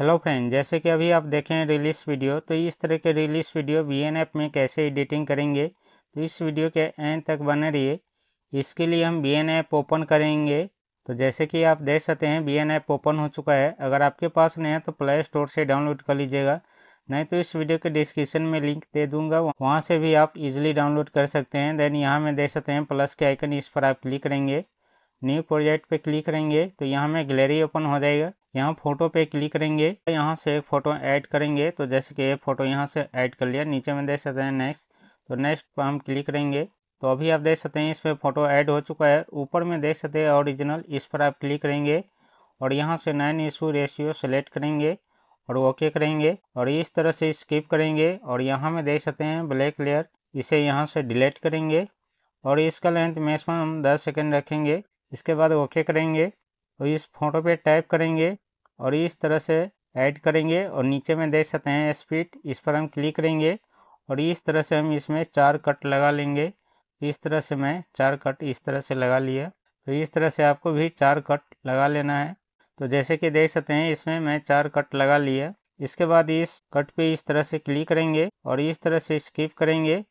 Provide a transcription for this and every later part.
hello friend जैसे कि अभी आप देखें रिलीज वीडियो तो इस तरह के रिलीज वीडियो बी ऐप में कैसे एडिटिंग करेंगे तो इस वीडियो के एंड तक बने रहिए इसके लिए हम बी ऐप ओपन करेंगे तो जैसे कि आप देख सकते हैं बी ऐप ओपन हो चुका है अगर आपके पास नहीं है तो प्ले स्टोर से डाउनलोड कर लीजिएगा नहीं तो इस वीडियो के डिस्क्रिप्शन में लिंक दे दूंगा वहाँ से भी आप इजीली डाउनलोड कर सकते हैं देन यहाँ में देख सकते हैं प्लस के आइकन इस पर आप क्लिक करेंगे न्यू प्रोजेक्ट पे क्लिक करेंगे तो यहाँ में गैलरी ओपन हो जाएगा यहाँ फोटो पे क्लिक करेंगे तो यहाँ से फोटो ऐड करेंगे तो जैसे कि ये फोटो यहाँ से ऐड कर लिया नीचे में देख सकते हैं नेक्स्ट तो नेक्स्ट पर हम क्लिक करेंगे तो अभी आप देख सकते हैं इस पर फोटो ऐड हो चुका है ऊपर में देख सकते हैं ओरिजिनल इस पर आप क्लिक करेंगे और यहाँ से नाइन इशू रेशियो सेलेक्ट करेंगे और ओके करेंगे और इस तरह से स्किप करेंगे और यहाँ में देख सकते हैं ब्लैक लेयर इसे यहाँ से डिलीट करेंगे और इसका लेंथ मैक्सिमम दस सेकेंड रखेंगे इसके बाद ओके करेंगे और इस फोटो पे टैप करेंगे और इस तरह से ऐड करेंगे और नीचे में देख सकते हैं स्पीड इस पर हम क्लिक करेंगे और इस तरह से हम इसमें चार कट लगा लेंगे इस तरह से मैं चार कट इस तरह से लगा लिया तो इस तरह से आपको भी चार कट लगा लेना है तो जैसे कि देख सकते हैं इसमें मैं चार कट लगा लिया इसके बाद इस कट पे इस तरह से क्लिक करेंगे और इस तरह से स्किप करेंगे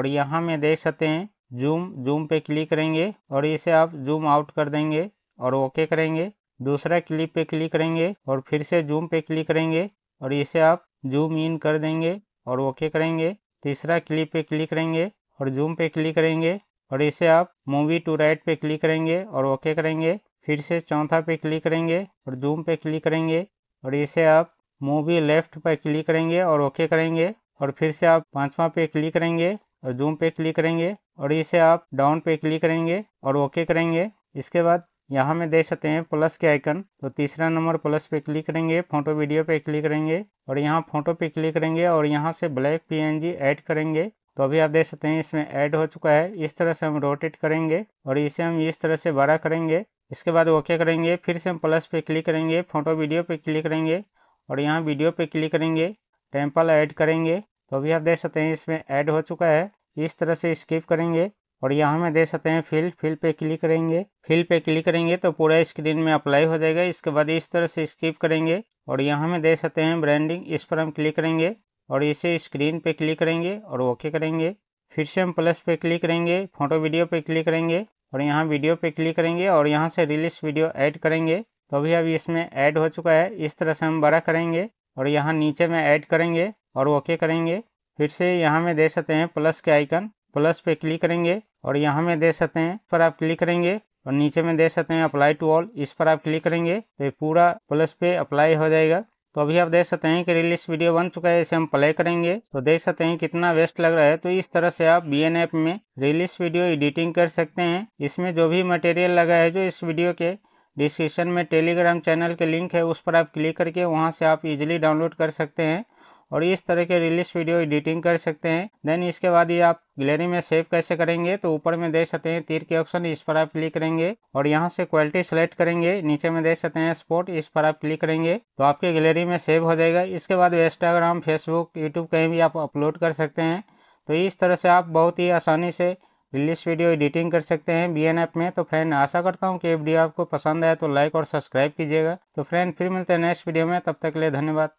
और यहाँ में देख सकते हैं जूम जूम पे क्लिक करेंगे और इसे आप जूम आउट कर देंगे और ओके करेंगे दूसरा क्लिप पे क्लिक करेंगे और फिर से जूम पे क्लिक करेंगे और इसे आप जूम इन कर देंगे और ओके करेंगे तीसरा क्लिप पे क्लिक करेंगे और जूम पे क्लिक करेंगे और इसे आप मूवी टू राइट पे क्लिक करेंगे और ओके करेंगे फिर से चौथा पे क्लिक करेंगे और जूम पे क्लिक करेंगे और इसे आप मूवी लेफ्ट पर क्लिक करेंगे और ओके करेंगे और फिर से आप पाँचवा पे क्लिक करेंगे और जूम पे क्लिक करेंगे और इसे आप डाउन पे क्लिक करेंगे और ओके करेंगे इसके बाद यहाँ में देख सकते हैं प्लस के आइकन तो तीसरा नंबर प्लस पे क्लिक करेंगे फोटो वीडियो पे क्लिक करेंगे और यहाँ फोटो पे क्लिक करेंगे और यहाँ से ब्लैक पीएनजी ऐड करेंगे तो अभी आप देख सकते हैं इसमें ऐड हो चुका है इस तरह से हम रोटेट करेंगे और इसे हम इस तरह से बड़ा करेंगे इसके बाद ओके करेंगे फिर से हम प्लस पे क्लिक करेंगे फोटो वीडियो पे क्लिक करेंगे और यहाँ वीडियो पे क्लिक करेंगे टेम्पल ऐड करेंगे तो अभी आप देख सकते हैं इसमें ऐड हो चुका है इस तरह से स्किप करेंगे और यहाँ में दे सकते हैं फिल फिल पे क्लिक करेंगे फिल पे क्लिक करेंगे तो पूरा स्क्रीन में अप्लाई हो जाएगा इसके बाद इस तरह से स्किप करेंगे और यहाँ में दे सकते हैं ब्रांडिंग इस पर हम क्लिक करेंगे और इसे स्क्रीन पे क्लिक करेंगे और ओके करेंगे फिर से हम प्लस पे क्लिक करेंगे फोटो वीडियो पे क्लिक करेंगे और यहाँ वीडियो पे क्लिक करेंगे और यहाँ से रिलीज वीडियो ऐड करेंगे तो अभी अभी इसमें ऐड हो चुका है इस तरह से हम बड़ा करेंगे और यहाँ नीचे में ऐड करेंगे और ओके करेंगे फिर से यहाँ में दे सकते हैं प्लस के आइकन प्लस पे क्लिक करेंगे और यहाँ में दे सकते हैं पर आप क्लिक करेंगे और नीचे में दे सकते हैं अप्लाई टू ऑल इस पर आप क्लिक करेंगे तो ये पूरा प्लस पे अप्लाई हो जाएगा तो अभी आप देख सकते हैं कि रिलीज वीडियो बन चुका है इसे हम प्ले करेंगे तो देख सकते हैं कितना वेस्ट लग रहा है तो इस तरह से आप बी एन ऐप में रिलीज वीडियो एडिटिंग कर सकते हैं इसमें जो भी मटेरियल लगा है जो इस वीडियो के डिस्क्रिप्शन में टेलीग्राम चैनल के लिंक है उस पर आप क्लिक करके वहाँ से आप इजिली डाउनलोड कर सकते हैं और इस तरह के रिलीज वीडियो एडिटिंग कर सकते हैं देन इसके बाद ये आप गैलरी में सेव कैसे करेंगे तो ऊपर में देख सकते हैं तीर के ऑप्शन इस पर आप क्लिक करेंगे और यहाँ से क्वालिटी सेलेक्ट करेंगे नीचे में देख सकते हैं स्पोर्ट इस पर आप क्लिक करेंगे तो आपके गैलरी में सेव हो जाएगा इसके बाद इंस्टाग्राम फेसबुक यूट्यूब कहीं भी आप अपलोड कर सकते हैं तो इस तरह से आप बहुत ही आसानी से रिलीज वीडियो एडिटिंग कर सकते हैं बी एन एफ में तो फ्रेंड आशा करता हूँ कि वीडियो आपको पसंद आया तो लाइक और सब्सक्राइब कीजिएगा तो फ्रेंड फिर मिलते हैं नेक्स्ट वीडियो में तब तक के लिए धन्यवाद